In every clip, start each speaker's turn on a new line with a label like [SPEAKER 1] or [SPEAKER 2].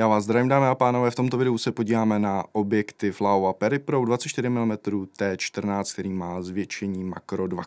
[SPEAKER 1] Já vás zdravím, dámy a pánové, v tomto videu se podíváme na objektiv Laowa Peripro 24 mm T14, který má zvětšení makro 2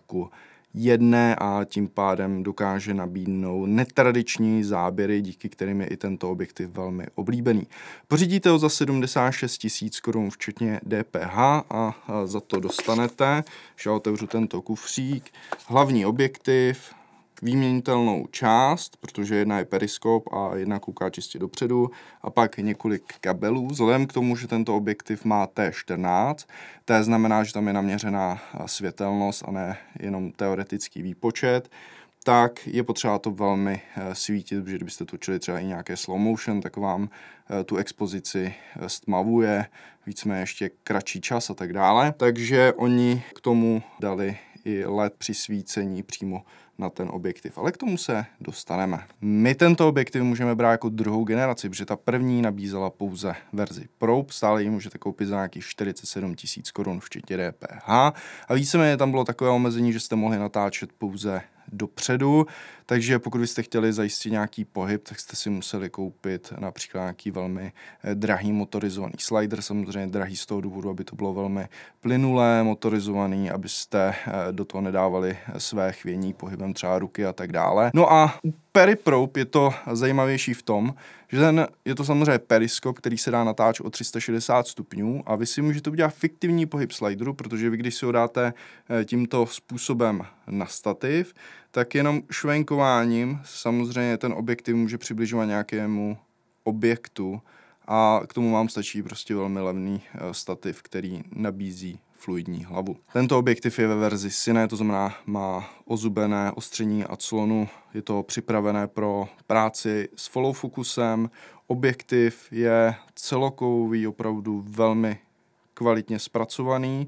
[SPEAKER 1] jedné a tím pádem dokáže nabídnout netradiční záběry, díky kterým je i tento objektiv velmi oblíbený. Pořídíte ho za 76 tisíc korun včetně DPH a za to dostanete, že otevřu tento kufřík, hlavní objektiv, výměnitelnou část, protože jedna je periskop a jedna kouká čistě dopředu, a pak několik kabelů. Vzhledem k tomu, že tento objektiv má T14, to znamená, že tam je naměřená světelnost a ne jenom teoretický výpočet, tak je potřeba to velmi e, svítit, protože kdybyste točili třeba i nějaké slow motion, tak vám e, tu expozici e, stmavuje, víceméně ještě kratší čas a tak dále. Takže oni k tomu dali i LED při svícení přímo na ten objektiv. Ale k tomu se dostaneme. My tento objektiv můžeme brát jako druhou generaci, protože ta první nabízela pouze verzi Probe, stále ji můžete koupit za nějakých 47 000 korun, včetně DPH. A víceméně tam bylo takové omezení, že jste mohli natáčet pouze dopředu, takže pokud byste chtěli zajistit nějaký pohyb, tak jste si museli koupit například nějaký velmi eh, drahý motorizovaný slider, samozřejmě drahý z toho důvodu, aby to bylo velmi plynulé, motorizovaný, abyste eh, do toho nedávali eh, své chvění pohybem třeba ruky a tak dále. No a u Periprobe je to zajímavější v tom, že ten, je to samozřejmě periskop, který se dá natáčet o 360 stupňů a vy si můžete udělat fiktivní pohyb slideru, protože vy když si ho dáte tímto způsobem na stativ, tak jenom švenkováním samozřejmě ten objektiv může přibližovat nějakému objektu a k tomu vám stačí prostě velmi levný eh, stativ, který nabízí fluidní hlavu. Tento objektiv je ve verzi Cine, to znamená má ozubené ostření a clonu, je to připravené pro práci s follow focusem, objektiv je celokovový, opravdu velmi kvalitně zpracovaný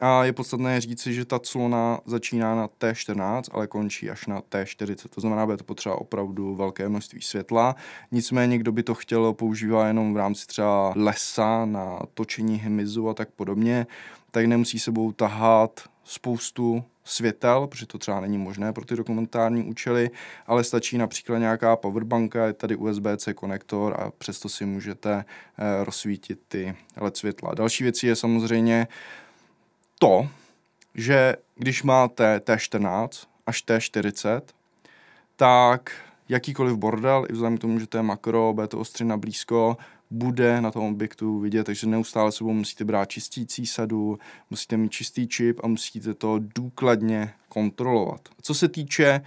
[SPEAKER 1] a je podstatné říci, že ta clona začíná na T14, ale končí až na T40. To znamená, bude to potřeba opravdu velké množství světla. Nicméně, kdo by to chtěl používat jenom v rámci třeba lesa na točení hmyzu a tak podobně, tak nemusí sebou tahat spoustu světel, protože to třeba není možné pro ty dokumentární účely, ale stačí například nějaká powerbanka, je tady USB-C konektor a přesto si můžete eh, rozsvítit ty LED světla. Další věcí je samozřejmě to, že když máte T14 až T40, tak jakýkoliv bordel, i vzhledem k tomu, že to je makro, bude to ostřina blízko, bude na tom objektu vidět, takže neustále sebou musíte brát čistící sadu, musíte mít čistý čip a musíte to důkladně kontrolovat. Co se týče e,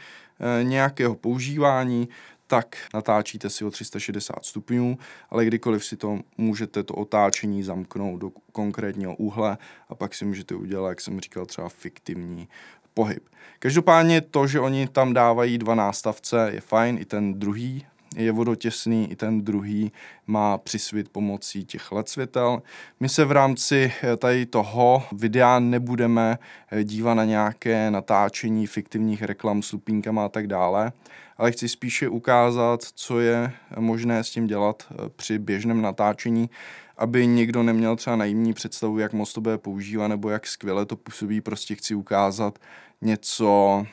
[SPEAKER 1] nějakého používání, tak natáčíte si o 360 stupňů, ale kdykoliv si to můžete to otáčení zamknout do konkrétního úhle a pak si můžete udělat, jak jsem říkal, třeba fiktivní pohyb. Každopádně to, že oni tam dávají dva nástavce, je fajn, i ten druhý je vodotěsný, i ten druhý má přisvit pomocí těch LED světel. My se v rámci eh, tady toho videa nebudeme eh, dívat na nějaké natáčení fiktivních reklam s lupínkama a tak dále, ale chci spíše ukázat, co je eh, možné s tím dělat při běžném natáčení, aby někdo neměl třeba najímní představu, jak moc to bude používá nebo jak skvěle to působí. Prostě chci ukázat něco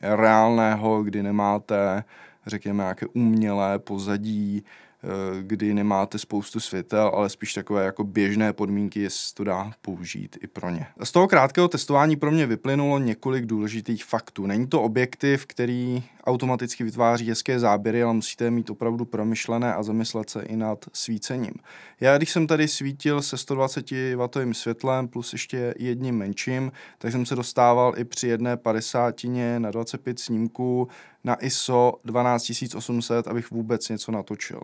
[SPEAKER 1] reálného, kdy nemáte řekněme, nějaké umělé pozadí, eh, kdy nemáte spoustu světel, ale spíš takové jako běžné podmínky, jestli to dá použít i pro ně. Z toho krátkého testování pro mě vyplynulo několik důležitých faktů. Není to objektiv, který automaticky vytváří hezké záběry, ale musíte mít opravdu promyšlené a zamyslet se i nad svícením. Já, když jsem tady svítil se 120W světlem plus ještě jedním menším, tak jsem se dostával i při jedné padesátině na 25 snímků na ISO 12800, abych vůbec něco natočil.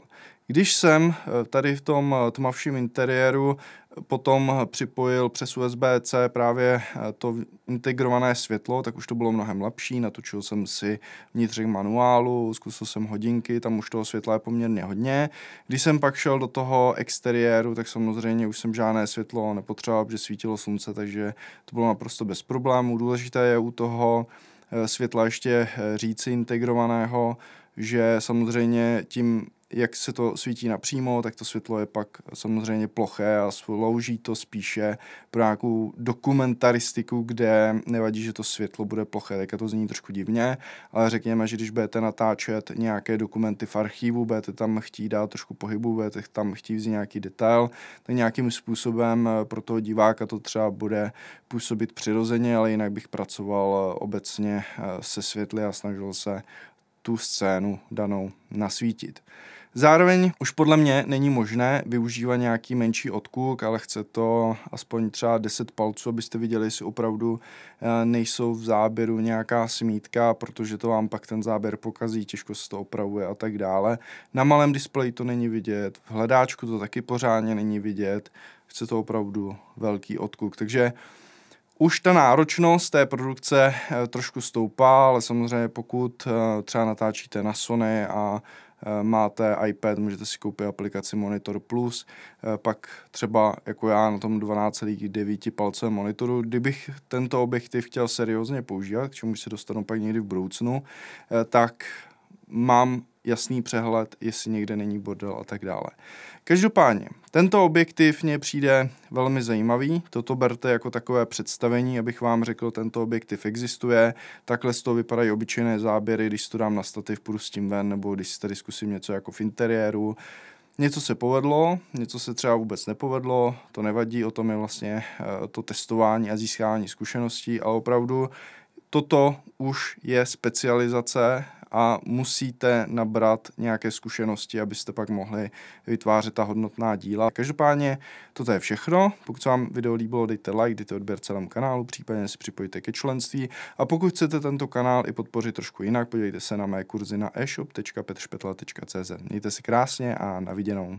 [SPEAKER 1] Když jsem eh, tady v tom eh, tmavším interiéru eh, potom připojil přes USB-C právě to integrované světlo, tak už to bylo mnohem lepší, natočil jsem si vnitřek manuálu, zkusil jsem hodinky, tam už toho světla je poměrně hodně. Když jsem pak šel do toho exteriéru, tak samozřejmě už jsem žádné světlo nepotřeboval, protože svítilo slunce, takže to bylo naprosto bez problémů. Důležité je u toho Eh, světla ještě eh, říci integrovaného, že samozřejmě tím jak se to svítí napřímo, tak to světlo je pak samozřejmě ploché a slouží to spíše pro nějakou dokumentaristiku, kde nevadí, že to světlo bude ploché, tak to zní trošku divně, ale řekněme, že když budete natáčet nějaké dokumenty v archivu, budete tam chtít dát trošku pohybu, budete tam chtít vzít nějaký detail, tak nějakým způsobem eh, pro toho diváka to třeba bude působit přirozeně, ale jinak bych pracoval eh, obecně eh, se světly a snažil se tu scénu danou nasvítit. Zároveň už podle mě není možné využívat nějaký menší odkuk, ale chce to aspoň třeba 10 palců, abyste viděli, jestli opravdu eh, nejsou v záběru nějaká smítka, protože to vám pak ten záběr pokazí, těžko se to opravuje a tak dále. Na malém displeji to není vidět, v hledáčku to taky pořádně není vidět, chce to opravdu velký odkuk, takže už ta náročnost té produkce eh, trošku stoupá, ale samozřejmě pokud eh, třeba natáčíte na Sony a Eh, máte iPad, můžete si koupit aplikaci Monitor Plus, eh, pak třeba jako já na tom 12,9 palce monitoru, kdybych tento objektiv chtěl seriózně používat, k čemu se dostanu pak někdy v budoucnu, eh, tak mám jasný přehled, jestli někde není bordel a tak dále. Každopádně, tento objektiv mně přijde velmi zajímavý, toto berte jako takové představení, abych vám řekl, tento objektiv existuje, takhle z toho vypadají obyčejné záběry, když to dám na stativ, půjdu s tím ven, nebo když tady zkusím něco jako v interiéru, Něco se povedlo, něco se třeba vůbec nepovedlo, to nevadí, o tom je vlastně eh, to testování a získání zkušeností a opravdu toto už je specializace a musíte nabrat nějaké zkušenosti, abyste pak mohli vytvářet ta hodnotná díla. Každopádně toto je všechno. Pokud se vám video líbilo, dejte like, dejte odběr celému kanálu, případně si připojte ke členství. A pokud chcete tento kanál i podpořit trošku jinak, podívejte se na mé kurzy na e shoppetršpetlacz Mějte se krásně a na viděnou.